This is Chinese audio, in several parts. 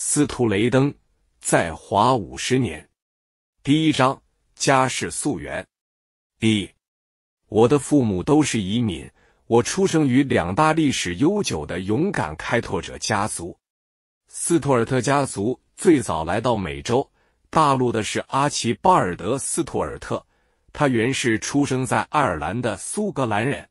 司徒雷登在华五十年。第一章家世溯源。一，我的父母都是移民，我出生于两大历史悠久的勇敢开拓者家族——斯图尔特家族。最早来到美洲大陆的是阿奇巴尔德·斯图尔特，他原是出生在爱尔兰的苏格兰人。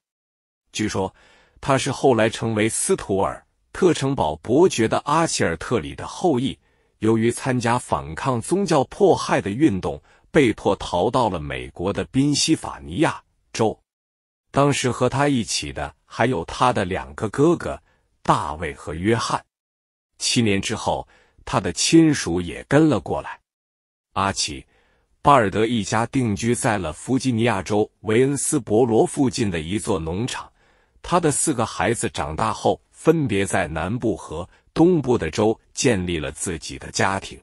据说他是后来成为斯图尔。特城堡伯爵的阿切尔特里的后裔，由于参加反抗宗教迫害的运动，被迫逃到了美国的宾夕法尼亚州。当时和他一起的还有他的两个哥哥大卫和约翰。七年之后，他的亲属也跟了过来。阿奇·巴尔德一家定居在了弗吉尼亚州韦恩斯伯罗附近的一座农场。他的四个孩子长大后。分别在南部和东部的州建立了自己的家庭。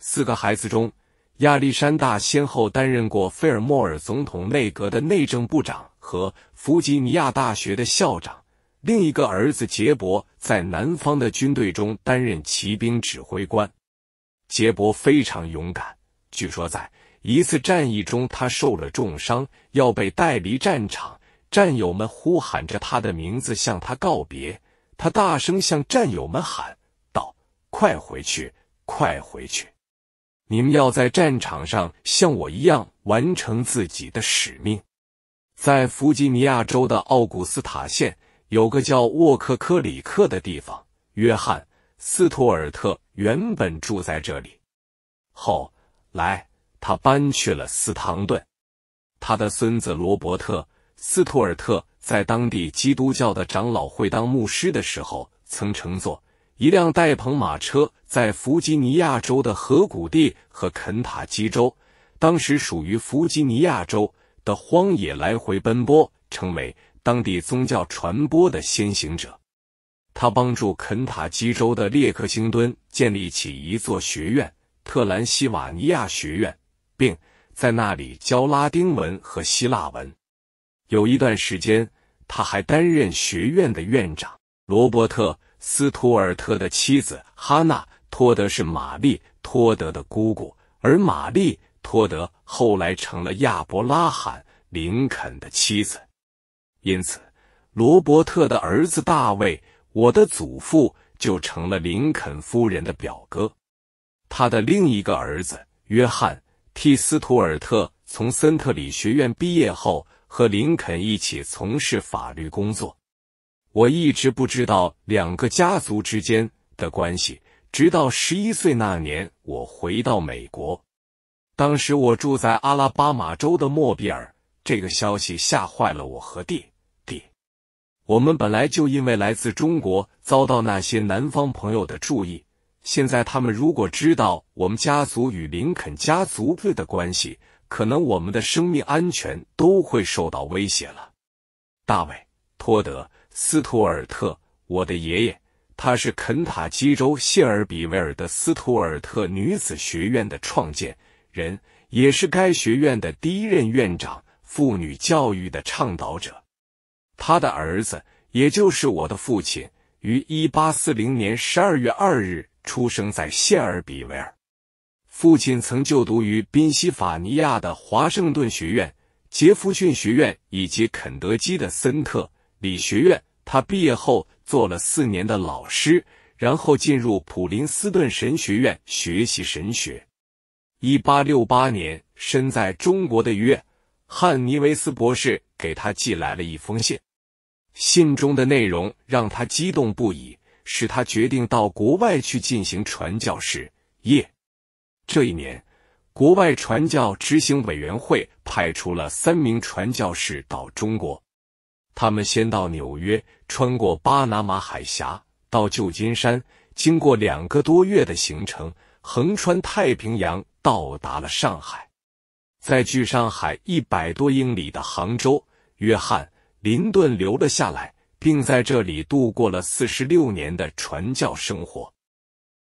四个孩子中，亚历山大先后担任过费尔莫尔总统内阁的内政部长和弗吉尼亚大学的校长。另一个儿子杰伯在南方的军队中担任骑兵指挥官。杰伯非常勇敢，据说在一次战役中他受了重伤，要被带离战场，战友们呼喊着他的名字向他告别。他大声向战友们喊道：“快回去，快回去！你们要在战场上像我一样完成自己的使命。”在弗吉尼亚州的奥古斯塔县有个叫沃克科里克的地方，约翰·斯图尔特原本住在这里，后来他搬去了斯汤顿。他的孙子罗伯特·斯图尔特。在当地基督教的长老会当牧师的时候，曾乘坐一辆带篷马车，在弗吉尼亚州的河谷地和肯塔基州（当时属于弗吉尼亚州）的荒野来回奔波，成为当地宗教传播的先行者。他帮助肯塔基州的列克星敦建立起一座学院——特兰西瓦尼亚学院，并在那里教拉丁文和希腊文。有一段时间。他还担任学院的院长。罗伯特·斯图尔特的妻子哈娜·托德是玛丽·托德的姑姑，而玛丽·托德后来成了亚伯拉罕·林肯的妻子。因此，罗伯特的儿子大卫，我的祖父，就成了林肯夫人的表哥。他的另一个儿子约翰，替斯图尔特从森特里学院毕业后。和林肯一起从事法律工作，我一直不知道两个家族之间的关系，直到十一岁那年我回到美国。当时我住在阿拉巴马州的莫比尔，这个消息吓坏了我和弟弟。我们本来就因为来自中国遭到那些南方朋友的注意，现在他们如果知道我们家族与林肯家族的关系。可能我们的生命安全都会受到威胁了。大卫·托德·斯图尔特，我的爷爷，他是肯塔基州谢尔比维尔的斯图尔特女子学院的创建人，也是该学院的第一任院长，妇女教育的倡导者。他的儿子，也就是我的父亲，于一八四零年十二月二日出生在谢尔比维尔。父亲曾就读于宾夕法尼亚的华盛顿学院、杰弗逊学院以及肯德基的森特理学院。他毕业后做了四年的老师，然后进入普林斯顿神学院学习神学。一八六八年，身在中国的约翰尼维斯博士给他寄来了一封信，信中的内容让他激动不已，使他决定到国外去进行传教事业。这一年，国外传教执行委员会派出了三名传教士到中国。他们先到纽约，穿过巴拿马海峡到旧金山，经过两个多月的行程，横穿太平洋到达了上海。在距上海一百多英里的杭州，约翰·林顿留了下来，并在这里度过了四十六年的传教生活。